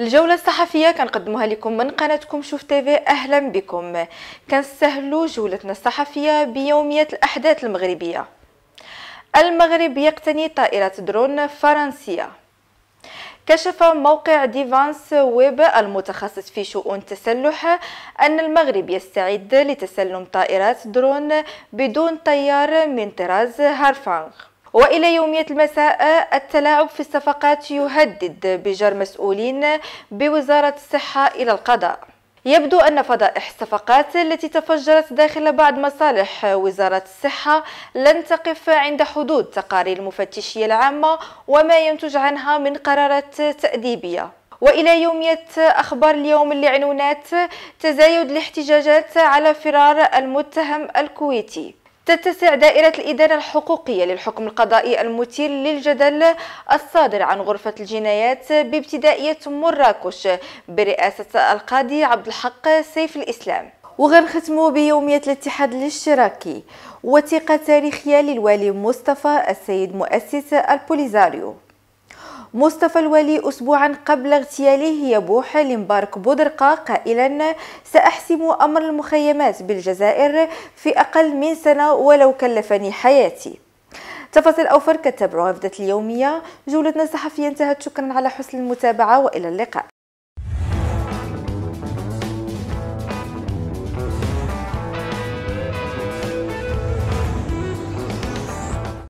الجولة الصحفية كنقدموها لكم من قناتكم شوف تيفي أهلا بكم كنستهلو جولتنا الصحفية بيومية الأحداث المغربية المغرب يقتني طائرة درون فرنسية كشف موقع ديفانس ويب المتخصص في شؤون التسلح أن المغرب يستعد لتسلم طائرات درون بدون طيار من طراز هارفانغ وإلى يومية المساء التلاعب في الصفقات يهدد بجر مسؤولين بوزارة الصحة إلى القضاء يبدو أن فضائح الصفقات التي تفجرت داخل بعض مصالح وزارة الصحة لن تقف عند حدود تقارير المفتشية العامة وما ينتج عنها من قرارات تأديبية وإلى يومية أخبار اليوم اللي عنونات تزايد الاحتجاجات على فرار المتهم الكويتي تتسع دائرة الإدانة الحقوقية للحكم القضائي المثير للجدل الصادر عن غرفة الجنايات بابتدائية مراكش برئاسة القاضي عبد الحق سيف الإسلام وغنختموا بيومية الاتحاد الاشتراكي وثيقة تاريخية للوالي مصطفى السيد مؤسس البوليزاريو مصطفى الولي أسبوعا قبل اغتياله يبوح لمبارك بودرقة قائلا سأحسم أمر المخيمات بالجزائر في أقل من سنة ولو كلفني حياتي تفاصيل أوفر كتاب عفدة اليومية جولتنا الصحفية انتهت شكرا على حسن المتابعة وإلى اللقاء